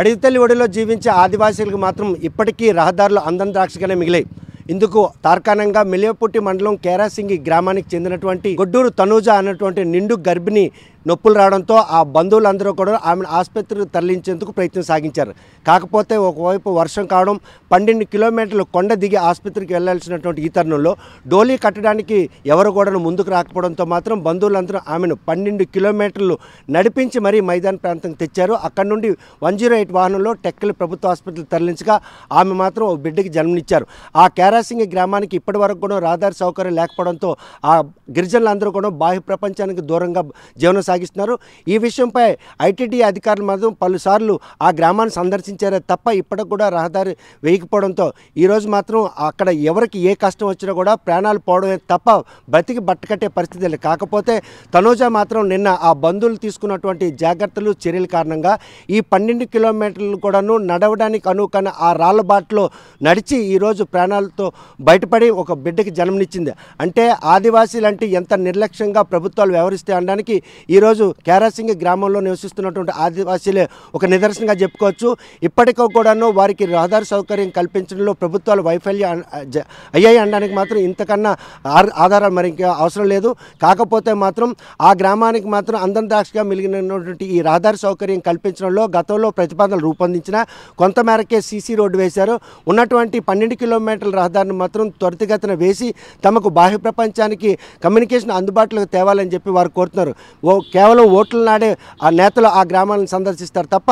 అడవితల్లి ఒడిలో జీవించే ఆదివాసీలకు మాత్రం ఇప్పటికీ రహదారులు అందం ద్రాక్షగానే మిగిలాయి ఇందుకు తార్కాణంగా మిలియపుట్టి మండలం కేరాసింగి గ్రామానికి చెందినటువంటి గొడ్డూరు తనూజ అన్నటువంటి నిండు గర్భిణి నొప్పులు రావడంతో ఆ బంధువులందరూ కూడా ఆమెను ఆసుపత్రికి తరలించేందుకు ప్రయత్నం సాగించారు కాకపోతే ఒకవైపు వర్షం కావడం పన్నెండు కిలోమీటర్లు కొండ దిగి ఆసుపత్రికి వెళ్లాల్సినటువంటి ఈ తరుణంలో డోలీ కట్టడానికి ఎవరు కూడా ముందుకు రాకపోవడంతో మాత్రం బంధువులందరూ ఆమెను పన్నెండు కిలోమీటర్లు నడిపించి మరీ మైదాన ప్రాంతానికి తెచ్చారు అక్కడి నుండి వన్ జీరో ఎయిట్ వాహనంలో టెక్కలి ప్రభుత్వ ఆసుపత్రికి తరలించగా ఆమె మాత్రం ఓ బిడ్డకి జన్మనిచ్చారు ఆ క్యారాసింగి గ్రామానికి ఇప్పటి వరకు కూడా రహదారి సౌకర్యం లేకపోవడంతో ఆ గిరిజనులందరూ కూడా బాహ్య ప్రపంచానికి దూరంగా జీవనం కొనసాగిస్తున్నారు ఈ విషయంపై ఐటీడీ అధికారులు మాత్రం పలుసార్లు ఆ గ్రామాన్ని సందర్శించారే తప్ప ఇప్పటికి కూడా రహదారి వేయకపోవడంతో ఈరోజు మాత్రం అక్కడ ఎవరికి ఏ కష్టం వచ్చినా కూడా ప్రాణాలు పోవడమే తప్ప బ్రతికి బట్టకట్టే పరిస్థితి కాకపోతే తనోజా మాత్రం నిన్న ఆ బంధువులు తీసుకున్నటువంటి జాగ్రత్తలు చర్యల కారణంగా ఈ పన్నెండు కిలోమీటర్లు కూడాను నడవడానికి అనుకున్న ఆ రాళ్ళ బాటలో నడిచి ఈరోజు ప్రాణాలతో బయటపడి ఒక బిడ్డకి జన్మనిచ్చింది అంటే ఆదివాసీలు అంటే ఎంత నిర్లక్ష్యంగా ప్రభుత్వాలు వ్యవహరిస్తే అనడానికి ఈరోజు ఈరోజు కేరాసింగి గ్రామంలో నివసిస్తున్నటువంటి ఆదివాసీలే ఒక నిదర్శనంగా చెప్పుకోవచ్చు ఇప్పటికో కూడాను వారికి రహదారి సౌకర్యం కల్పించడంలో ప్రభుత్వాలు వైఫల్యం అయ్యాయి అనడానికి మాత్రం ఇంతకన్నా ఆధారాలు మరి అవసరం లేదు కాకపోతే మాత్రం ఆ గ్రామానికి మాత్రం అందందాక్షగా మిలిగినటువంటి ఈ రహదారి సౌకర్యం కల్పించడంలో గతంలో ప్రతిపాదనలు రూపొందించిన కొంతమేరకే సీసీ రోడ్డు వేశారు ఉన్నటువంటి పన్నెండు కిలోమీటర్ల రహదారిని మాత్రం త్వరితగతిన వేసి తమకు బాహ్య ప్రపంచానికి కమ్యూనికేషన్ అందుబాటులోకి తేవాలని చెప్పి వారు కోరుతున్నారు ఓ కేవలం ఓట్ల నాడే ఆ నేతలు ఆ గ్రామాలను సందర్శిస్తారు తప్ప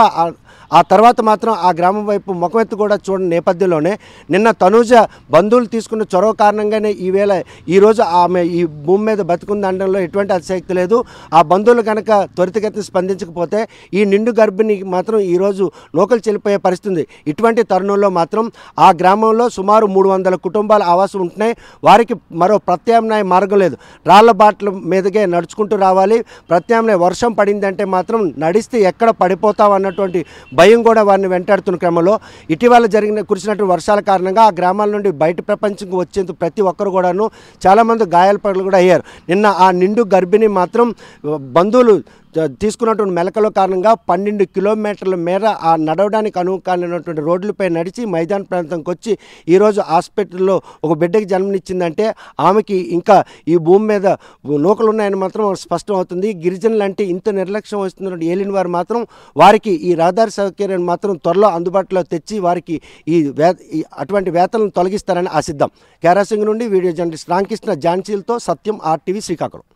ఆ తర్వాత మాత్రం ఆ గ్రామం వైపు ముఖమెత్తు కూడా చూడని నేపథ్యంలోనే నిన్న తనూజ బంధువులు తీసుకున్న చొరవ కారణంగానే ఈవేళ ఈరోజు ఆమె ఈ భూమి మీద బతుకుంది అనడంలో ఎటువంటి అతిశక్తి లేదు ఆ బంధువులు కనుక త్వరితగతిన స్పందించకపోతే ఈ నిండు గర్భిణికి మాత్రం ఈరోజు నూకలు చెల్లిపోయే పరిస్థితి ఇటువంటి తరుణంలో మాత్రం ఆ గ్రామంలో సుమారు మూడు వందల కుటుంబాలు ఆవాసం ఉంటున్నాయి వారికి మరో ప్రత్యామ్నాయ మార్గం లేదు రాళ్ల బాట్ల మీదకే నడుచుకుంటూ రావాలి ప్రతి ప్రత్యామ్నాయ వర్షం పడిందంటే మాత్రం నడిస్తే ఎక్కడ పడిపోతావు అన్నటువంటి భయం కూడా వారిని వెంటాడుతున్న క్రమంలో ఇటీవల జరిగిన కురిసినటువంటి వర్షాల కారణంగా ఆ గ్రామాల నుండి బయట ప్రపంచంకి వచ్చేందుకు ప్రతి ఒక్కరు కూడాను చాలామంది గాయాల పనులు కూడా అయ్యారు నిన్న ఆ నిండు గర్భిణి మాత్రం బంధువులు తీసుకున్నటువంటి మెలకల కారణంగా పన్నెండు కిలోమీటర్ల మేర ఆ నడవడానికి అనుకాలైనటువంటి రోడ్లపై నడిచి మైదాన ప్రాంతంకి వచ్చి ఈరోజు హాస్పిటల్లో ఒక బిడ్డకి జన్మనిచ్చిందంటే ఆమెకి ఇంకా ఈ భూమి మీద నూకలు ఉన్నాయని మాత్రం స్పష్టం అవుతుంది గిరిజనులు అంటే ఇంత నిర్లక్ష్యం వస్తున్నటువంటి ఏలిన వారు మాత్రం వారికి ఈ రహదారి సౌకర్యాన్ని మాత్రం త్వరలో అందుబాటులో తెచ్చి వారికి ఈ వే అటువంటి వేతలను తొలగిస్తారని సిద్ధం కేరాసింగ్ నుండి వీడియో జర్నలిస్ట్ రామకృష్ణ ఝాన్సీలతో సత్యం ఆర్టీవీ శ్రీకాకుళం